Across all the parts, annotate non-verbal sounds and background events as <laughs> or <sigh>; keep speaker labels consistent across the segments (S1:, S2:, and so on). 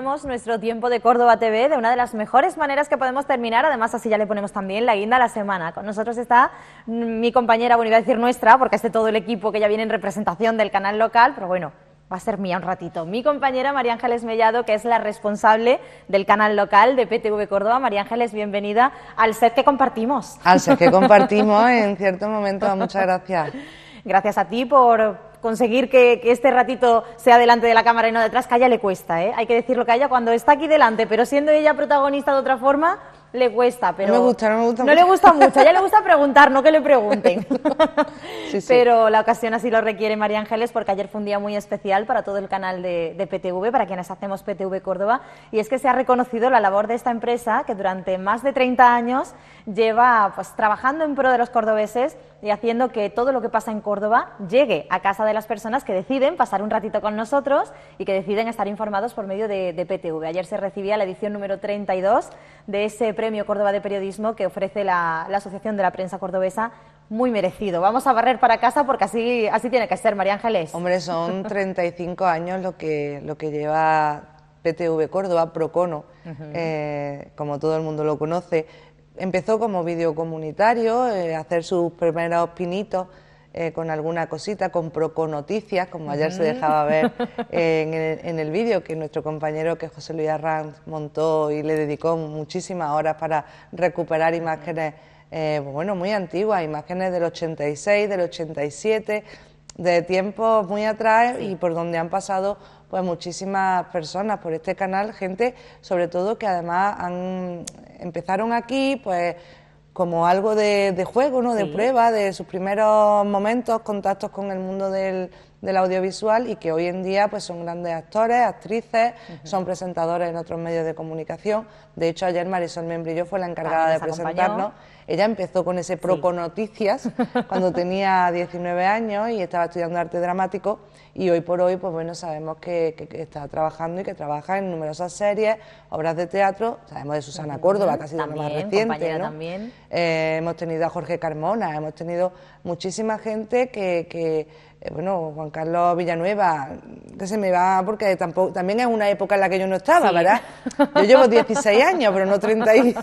S1: nuestro tiempo de Córdoba TV de una de las mejores maneras que podemos terminar. Además, así ya le ponemos también la guinda a la semana. Con nosotros está mm, mi compañera, bueno, iba a decir nuestra, porque este todo el equipo que ya viene en representación del canal local, pero bueno, va a ser mía un ratito. Mi compañera María Ángeles Mellado, que es la responsable del canal local de PTV Córdoba. María Ángeles, bienvenida al set que compartimos. Al set que <laughs> compartimos, en cierto momento. Muchas gracias. Gracias a ti por conseguir que, este ratito sea delante de la cámara y no detrás, que a ella le cuesta, ¿eh? Hay que decirlo que a ella cuando está aquí delante, pero siendo ella protagonista de otra forma, le cuesta, pero... No gusta, no No le gusta mucho, a ella le gusta preguntar, no que le pregunten. <laughs> Pero la ocasión así lo requiere María Ángeles, porque ayer fue un día muy especial para todo el canal de, PTV, para quienes hacemos PTV Córdoba, y es que se ha reconocido la labor de esta empresa, que durante más de 30 años lleva pues, trabajando en pro de los cordobeses y haciendo que todo lo que pasa en Córdoba llegue a casa de las personas que deciden pasar un ratito con nosotros y que deciden estar informados por medio de, PTV. Ayer se recibía la edición número 32 de ese premio Córdoba de Periodismo que ofrece la, Asociación de la Prensa Cordobesa muy merecido. Vamos a barrer para casa porque así, así tiene que ser, María Ángeles. Hombre, son
S2: 35 <laughs> años lo que, lo que lleva PTV Córdoba, Procono, eh, como todo el mundo lo conoce empezó como vídeo comunitario, eh, hacer sus primeros pinitos eh, con alguna cosita, con proconoticias, como ayer se dejaba ver <laughs> eh, en el, vídeo que nuestro compañero que José Luis Arranz montó y le dedicó muchísimas horas para recuperar imágenes, bueno, muy antiguas, imágenes del 86, del 87, de tiempos muy atrás y por donde han pasado pues muchísimas personas por este canal, gente sobre todo que además han, empezaron aquí pues como algo de, de juego, ¿no? de prueba, de sus primeros momentos, contactos con el mundo del, del audiovisual y que hoy en día pues son grandes actores, actrices, son presentadores en otros medios de comunicación. De hecho, ayer Marisol Membrillo fue la encargada ah, de presentarnos. Ella empezó con ese Proco Noticias <laughs> cuando tenía 19 años y estaba estudiando arte dramático y hoy por hoy pues bueno, sabemos que, está trabajando y que trabaja en numerosas series, obras de teatro, sabemos de Susana Córdoba, casi la más reciente. ¿no? También. Eh, hemos tenido a Jorge Carmona, hemos tenido muchísima gente que eh, bueno, Juan Carlos Villanueva, que se me va porque tampoco, también es una época en la que yo no estaba, ¿verdad? Yo llevo 16 años, pero no 35.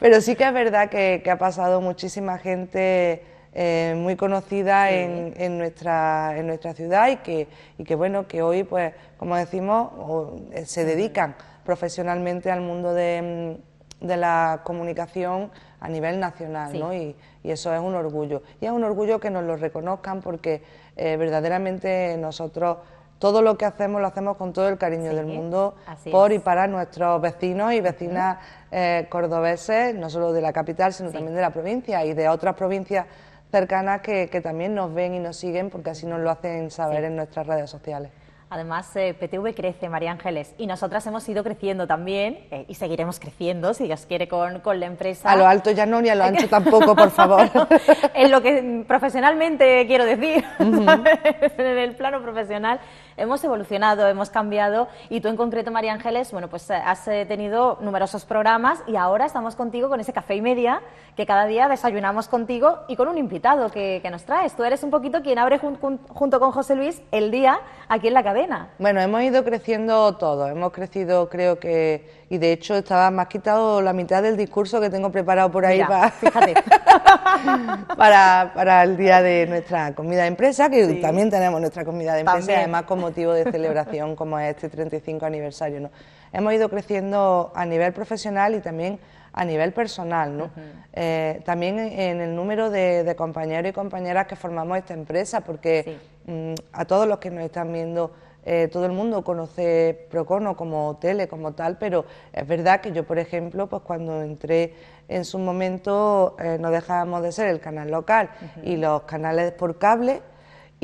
S2: Pero sí que es verdad que, ha pasado muchísima gente eh, muy conocida en, nuestra, en nuestra ciudad y que, y que, bueno, que hoy, pues, como decimos, eh, se dedican profesionalmente al mundo de de la comunicación a nivel nacional, ¿no? Y, eso es un orgullo. Y es un orgullo que nos lo reconozcan porque eh, verdaderamente nosotros todo lo que hacemos lo hacemos con todo el cariño del mundo por y para nuestros vecinos y vecinas eh, cordobeses, no solo de la capital, sino también de la provincia y de otras provincias cercanas que, también nos ven y nos siguen porque así nos lo hacen saber en nuestras redes sociales.
S1: Además, eh, PTV crece, María Ángeles, y nosotras hemos ido creciendo también eh, y seguiremos creciendo, si Dios quiere, con, con, la empresa. A lo alto ya no, ni a lo ancho <laughs> tampoco, por favor. <laughs> en lo que profesionalmente quiero decir, <laughs> en el plano profesional hemos evolucionado, hemos cambiado y tú en concreto, María Ángeles, bueno, pues eh, has eh, tenido numerosos programas y ahora estamos contigo con ese café y media que cada día desayunamos contigo y con un invitado que, nos traes. Tú eres un poquito quien abre junto con José Luis el día aquí en la cadena.
S2: Bueno, hemos ido creciendo todo, hemos crecido creo que, y de hecho estaba más quitado la mitad del discurso que tengo preparado por ahí para, fíjate. <laughs> para, para, el día de nuestra comida de empresa, que también tenemos nuestra comida de empresa, además como de celebración <laughs> como este 35 aniversario. ¿no? Hemos ido creciendo a nivel profesional y también a nivel personal. Eh, también en el número de, compañeros y compañeras que formamos esta empresa, porque mm, a todos los que nos están viendo... Eh, todo el mundo conoce Procono como tele, como tal, pero es verdad que yo, por ejemplo, pues cuando entré en su momento eh, no dejábamos de ser el canal local y los canales por cable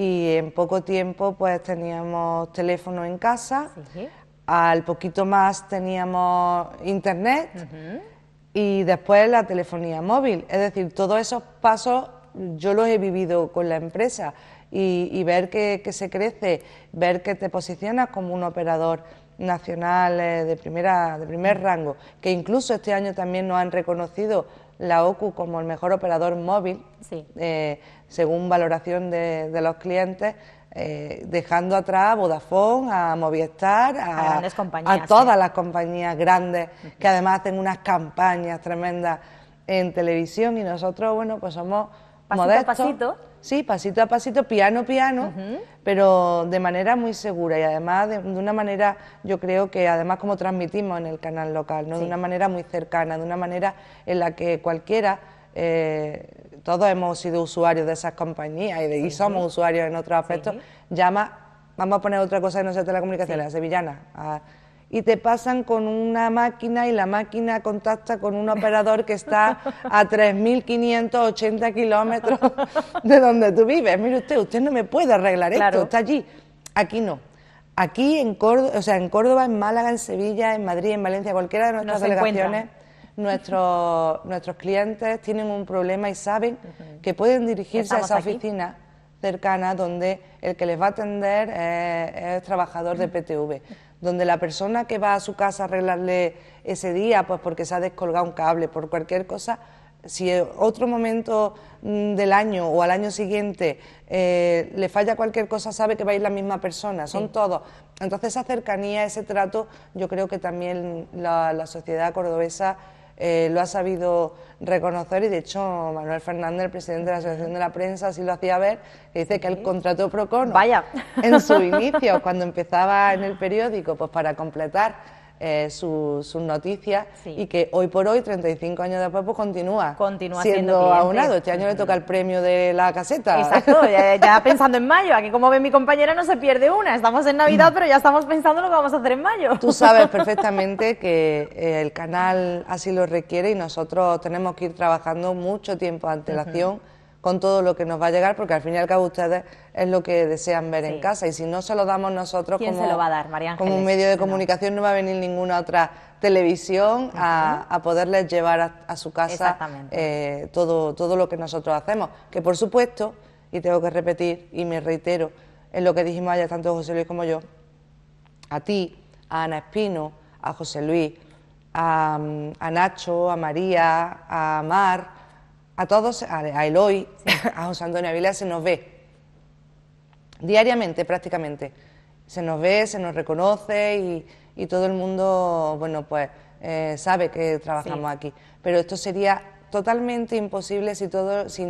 S2: y en poco tiempo pues teníamos teléfono en casa, al poquito más teníamos internet y después la telefonía móvil. Es decir, todos esos pasos yo los he vivido con la empresa y, ver que, se crece, ver que te posicionas como un operador nacional eh, de, primera, de primer rango, que incluso este año también nos han reconocido la OCU como el mejor operador móvil, eh, según valoración de, los clientes, eh, dejando atrás a Vodafone, a Movistar, a, todas las compañías grandes que además hacen unas campañas tremendas en televisión y nosotros, bueno, pues somos Sí, pasito a pasito, piano, piano, pero de manera muy segura y además de, una manera, yo creo que además como transmitimos en el canal local, ¿no? de una manera muy cercana, de una manera en la que cualquiera, eh, todos hemos sido usuarios de esas compañías y, de, somos usuarios en otros aspectos, llama, vamos a poner otra cosa en nuestra de la a sevillana, a, y te pasan con una máquina y la máquina contacta con un operador que está a 3.580 kilómetros de donde tú vives. Mire usted, usted no me puede arreglar esto, está allí. Aquí no. Aquí en Córdoba, o sea, en Córdoba, en Málaga, en Sevilla, en Madrid, en Valencia, cualquiera de nuestras delegaciones, nuestros, nuestros clientes tienen un problema y saben que pueden dirigirse a esa oficina cercana donde el que les va a atender eh, es trabajador de PTV donde la persona que va a su casa a arreglarle ese día, pues porque se ha descolgado un cable, por cualquier cosa, si otro momento mm, del año o al año siguiente eh, le falla cualquier cosa, sabe que va a ir la misma persona, son todos. Entonces esa cercanía, ese trato, yo creo que también la sociedad cordobesa eh, lo ha sabido reconocer y de hecho Manuel Fernández, el presidente de la Asociación de la Prensa, sí lo hacía ver, dice que el contrato Procon Vaya. en su inicio, cuando empezaba en el periódico, pues para completar eh, sus noticias y que hoy por hoy, 35 años después, pues continúa, continúa siendo, un aunado. Este
S1: año le toca el premio de la caseta. Exacto, ya, pensando en mayo. Aquí, como ve mi compañera, no se pierde una. Estamos en Navidad, mm. pero ya estamos pensando lo que vamos a hacer en mayo. Tú sabes <laughs> perfectamente
S2: que eh, el canal así lo requiere y nosotros tenemos que ir trabajando mucho tiempo de antelación con todo lo que nos va a llegar, porque al fin y al cabo ustedes es lo que desean ver en casa. Y si no se lo damos nosotros ¿Quién como, se lo va a dar, María como un medio de comunicación, no va a venir ninguna otra televisión a, poderles llevar a, su casa eh, todo, todo lo que nosotros hacemos. Que por supuesto, y tengo que repetir y me reitero en lo que dijimos ayer tanto José Luis como yo, a ti, a Ana Espino, a José Luis, a, a Nacho, a María, a Mar, a todos, a, Eloy, <laughs> a José Antonio Avila, se nos ve diariamente prácticamente. Se nos ve, se nos reconoce y, todo el mundo, bueno, pues eh, sabe que trabajamos aquí. Pero esto sería totalmente imposible sin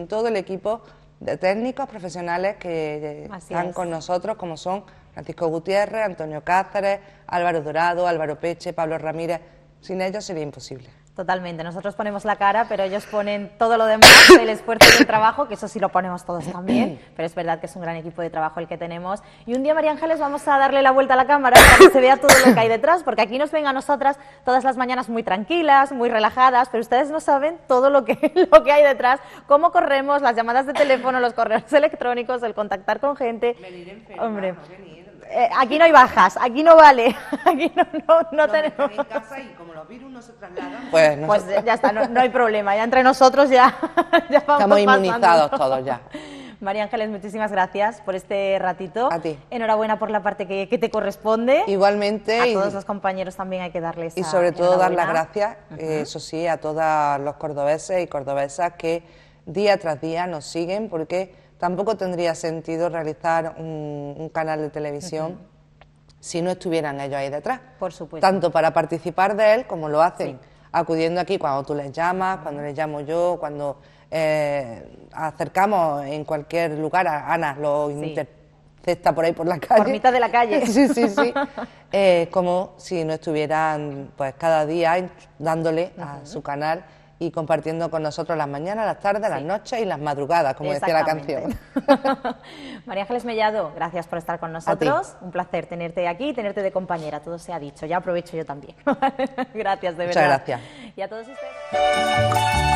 S2: todo el equipo de técnicos profesionales que están con nosotros, como son Francisco Gutiérrez, Antonio Cáceres, Álvaro Dorado, Álvaro Peche,
S1: Pablo Ramírez. Sin ellos sería imposible. Totalmente, nosotros ponemos la cara, pero ellos ponen todo lo demás, el esfuerzo y el trabajo, que eso sí lo ponemos todos también, <clears throat> pero es verdad que es un gran equipo de trabajo el que tenemos. Y un día, María Ángeles, vamos a darle la vuelta a la cámara para que se vea todo lo que hay detrás, porque aquí nos ven a nosotras todas las mañanas muy tranquilas, muy relajadas, pero ustedes no saben todo lo que, <laughs> lo que hay detrás, cómo corremos, las llamadas de teléfono, los correos electrónicos, el contactar con gente. Hombre, eh, aquí no hay bajas, aquí no vale, <laughs> aquí no, tenemos... <laughs> casa y como los virus no se trasladan... Pues, pues ya está, no, hay problema, ya entre nosotros ya, <laughs> Estamos inmunizados todos ya. María Ángeles, muchísimas gracias por este ratito. A ti. Enhorabuena por la parte que, te corresponde. Igualmente. A todos los compañeros también hay que darles. Y sobre todo dar las gracias,
S2: eh, eso sí, a todos los cordobeses y cordobesas que día tras día nos siguen porque Tampoco tendría sentido realizar un, canal de televisión. si no estuvieran ellos ahí detrás.
S1: Por supuesto. Tanto
S2: para participar de él como lo hacen, acudiendo aquí cuando tú les llamas, cuando les llamo yo, cuando eh, acercamos en cualquier lugar. A Ana lo intercepta por
S1: ahí por la calle. Por mitad de la calle. <laughs> sí, sí, sí. <laughs>
S2: Eh, como si no estuvieran pues cada día dándole a su canal y compartiendo con nosotros las mañanas, las tardes, las noches y las madrugadas, como decía la canción.
S1: <laughs> María Ángeles Mellado, gracias por estar con nosotros. Un placer tenerte aquí y tenerte de compañera, todo se ha dicho. Ya aprovecho yo también. <laughs> gracias, de verdad. Muchas gracias. Y a todos ustedes.